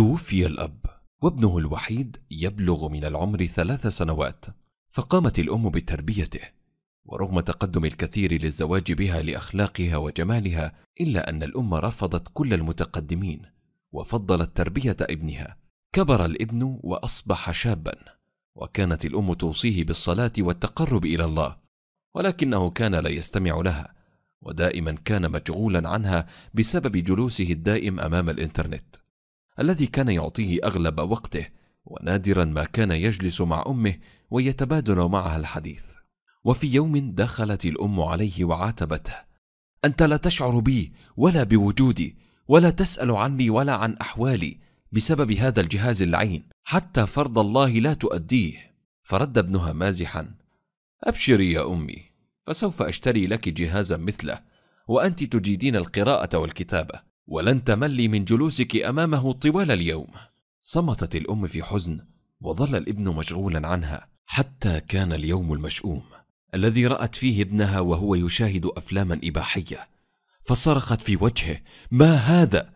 توفي الأب وابنه الوحيد يبلغ من العمر ثلاث سنوات فقامت الأم بتربيته ورغم تقدم الكثير للزواج بها لأخلاقها وجمالها إلا أن الأم رفضت كل المتقدمين وفضلت تربية ابنها كبر الابن وأصبح شابا وكانت الأم توصيه بالصلاة والتقرب إلى الله ولكنه كان لا يستمع لها ودائما كان مشغولا عنها بسبب جلوسه الدائم امام الانترنت الذي كان يعطيه اغلب وقته ونادرا ما كان يجلس مع امه ويتبادل معها الحديث وفي يوم دخلت الام عليه وعاتبته انت لا تشعر بي ولا بوجودي ولا تسال عني ولا عن احوالي بسبب هذا الجهاز اللعين حتى فرض الله لا تؤديه فرد ابنها مازحا ابشري يا امي فسوف اشتري لك جهازا مثله وانت تجيدين القراءه والكتابه ولن تملي من جلوسك امامه طوال اليوم صمتت الام في حزن وظل الابن مشغولا عنها حتى كان اليوم المشؤوم الذي رات فيه ابنها وهو يشاهد افلاما اباحيه فصرخت في وجهه ما هذا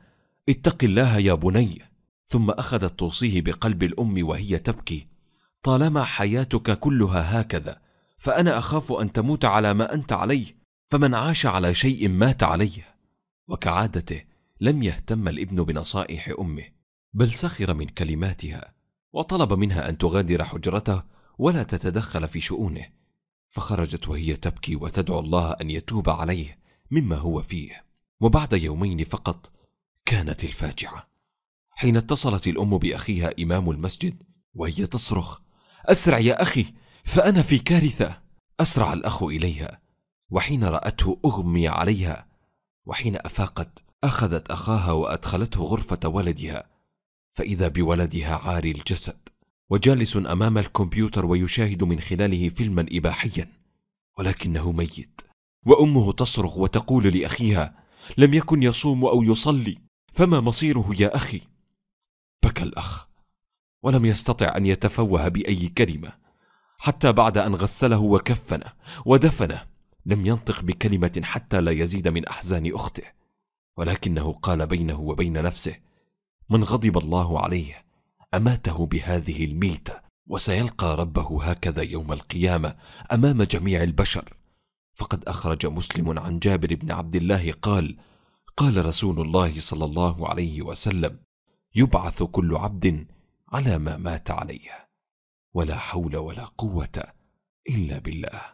اتق الله يا بني ثم اخذت توصيه بقلب الام وهي تبكي طالما حياتك كلها هكذا فانا اخاف ان تموت على ما انت عليه فمن عاش على شيء مات عليه وكعادته لم يهتم الابن بنصائح امه بل سخر من كلماتها وطلب منها ان تغادر حجرته ولا تتدخل في شؤونه فخرجت وهي تبكي وتدعو الله ان يتوب عليه مما هو فيه وبعد يومين فقط كانت الفاجعه حين اتصلت الام باخيها امام المسجد وهي تصرخ اسرع يا اخي فانا في كارثه اسرع الاخ اليها وحين راته اغمي عليها وحين افاقت اخذت اخاها وادخلته غرفه ولدها فاذا بولدها عاري الجسد وجالس امام الكمبيوتر ويشاهد من خلاله فيلما اباحيا ولكنه ميت وامه تصرخ وتقول لاخيها لم يكن يصوم او يصلي فما مصيره يا اخي بكى الاخ ولم يستطع ان يتفوه باي كلمه حتى بعد ان غسله وكفنه ودفنه لم ينطق بكلمه حتى لا يزيد من احزان اخته ولكنه قال بينه وبين نفسه من غضب الله عليه اماته بهذه الميته وسيلقى ربه هكذا يوم القيامه امام جميع البشر فقد اخرج مسلم عن جابر بن عبد الله قال قال رسول الله صلى الله عليه وسلم يبعث كل عبد على ما مات عليه ولا حول ولا قوه الا بالله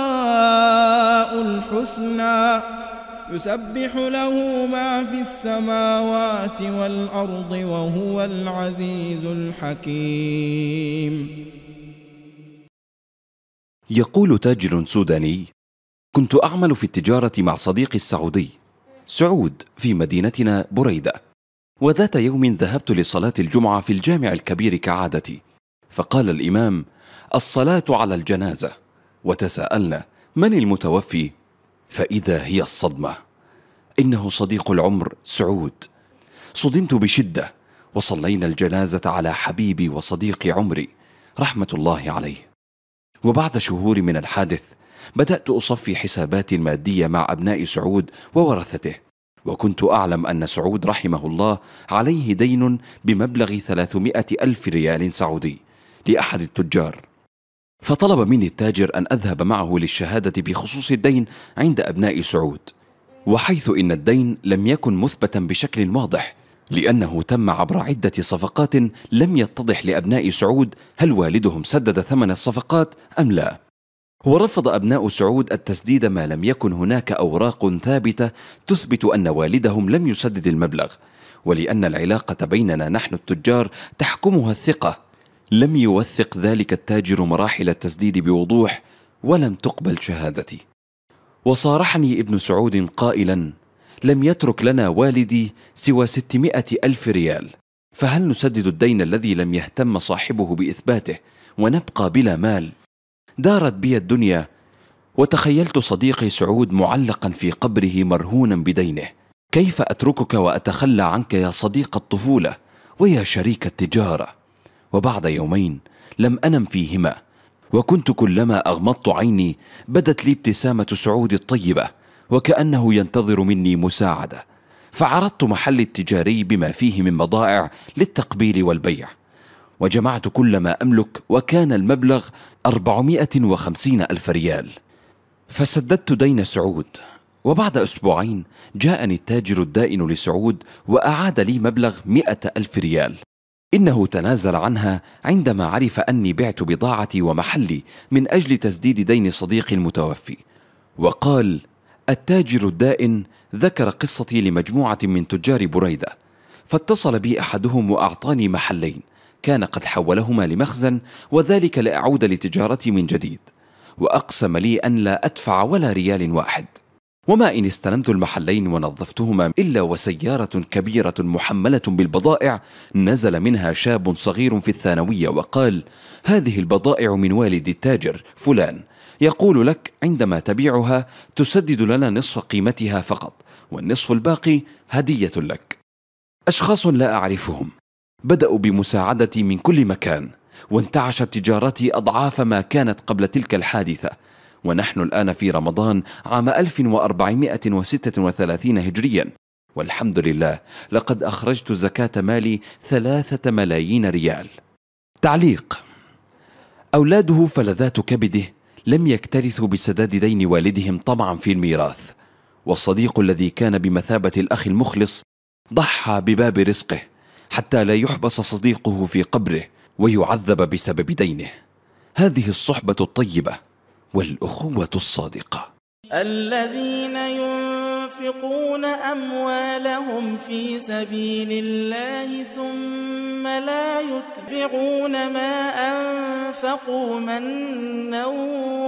الحسنى يسبح له ما في السماوات والأرض وهو العزيز الحكيم يقول تاجر سوداني كنت أعمل في التجارة مع صديقي السعودي سعود في مدينتنا بريدة وذات يوم ذهبت لصلاة الجمعة في الجامع الكبير كعادتي فقال الإمام الصلاة على الجنازة وتساءلنا من المتوفي فاذا هي الصدمه انه صديق العمر سعود صدمت بشده وصلينا الجنازه على حبيبي وصديق عمري رحمه الله عليه وبعد شهور من الحادث بدات اصفي حساباتي الماديه مع ابناء سعود وورثته وكنت أعلم أن سعود رحمه الله عليه دين بمبلغ 300 ألف ريال سعودي لأحد التجار فطلب مني التاجر أن أذهب معه للشهادة بخصوص الدين عند أبناء سعود وحيث إن الدين لم يكن مثبتا بشكل واضح لأنه تم عبر عدة صفقات لم يتضح لأبناء سعود هل والدهم سدد ثمن الصفقات أم لا ورفض أبناء سعود التسديد ما لم يكن هناك أوراق ثابتة تثبت أن والدهم لم يسدد المبلغ ولأن العلاقة بيننا نحن التجار تحكمها الثقة لم يوثق ذلك التاجر مراحل التسديد بوضوح ولم تقبل شهادتي وصارحني ابن سعود قائلا لم يترك لنا والدي سوى ستمائة ألف ريال فهل نسدد الدين الذي لم يهتم صاحبه بإثباته ونبقى بلا مال دارت بي الدنيا وتخيلت صديقي سعود معلقا في قبره مرهونا بدينه كيف أتركك وأتخلى عنك يا صديق الطفولة ويا شريك التجاره وبعد يومين لم انم فيهما وكنت كلما اغمضت عيني بدت لي ابتسامه سعود الطيبه وكانه ينتظر مني مساعده فعرضت محلي التجاري بما فيه من بضائع للتقبيل والبيع وجمعت كل ما أملك وكان المبلغ 450 ألف ريال فسددت دين سعود وبعد أسبوعين جاءني التاجر الدائن لسعود وأعاد لي مبلغ 100 ألف ريال إنه تنازل عنها عندما عرف أني بعت بضاعتي ومحلي من أجل تسديد دين صديقي المتوفي وقال التاجر الدائن ذكر قصتي لمجموعة من تجار بريدة فاتصل بي أحدهم وأعطاني محلين كان قد حولهما لمخزن وذلك لأعود لتجارتي من جديد وأقسم لي أن لا أدفع ولا ريال واحد وما إن استلمت المحلين ونظفتهما إلا وسيارة كبيرة محملة بالبضائع نزل منها شاب صغير في الثانوية وقال هذه البضائع من والد التاجر فلان يقول لك عندما تبيعها تسدد لنا نصف قيمتها فقط والنصف الباقي هدية لك أشخاص لا أعرفهم بدأوا بمساعدتي من كل مكان وانتعشت تجارتي أضعاف ما كانت قبل تلك الحادثة ونحن الآن في رمضان عام 1436 هجريا والحمد لله لقد أخرجت زكاة مالي ثلاثة ملايين ريال تعليق أولاده فلذات كبده لم يكترثوا بسداد دين والدهم طمعا في الميراث والصديق الذي كان بمثابة الأخ المخلص ضحى بباب رزقه حتى لا يحبس صديقه في قبره ويعذب بسبب دينه هذه الصحبة الطيبة والاخوه الصادقه الذين ينفقون اموالهم في سبيل الله ثم لا يتبعون ما انفقوا منا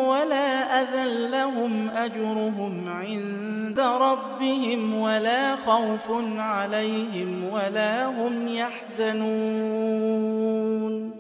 ولا اذى لهم اجرهم عند ربهم ولا خوف عليهم ولا هم يحزنون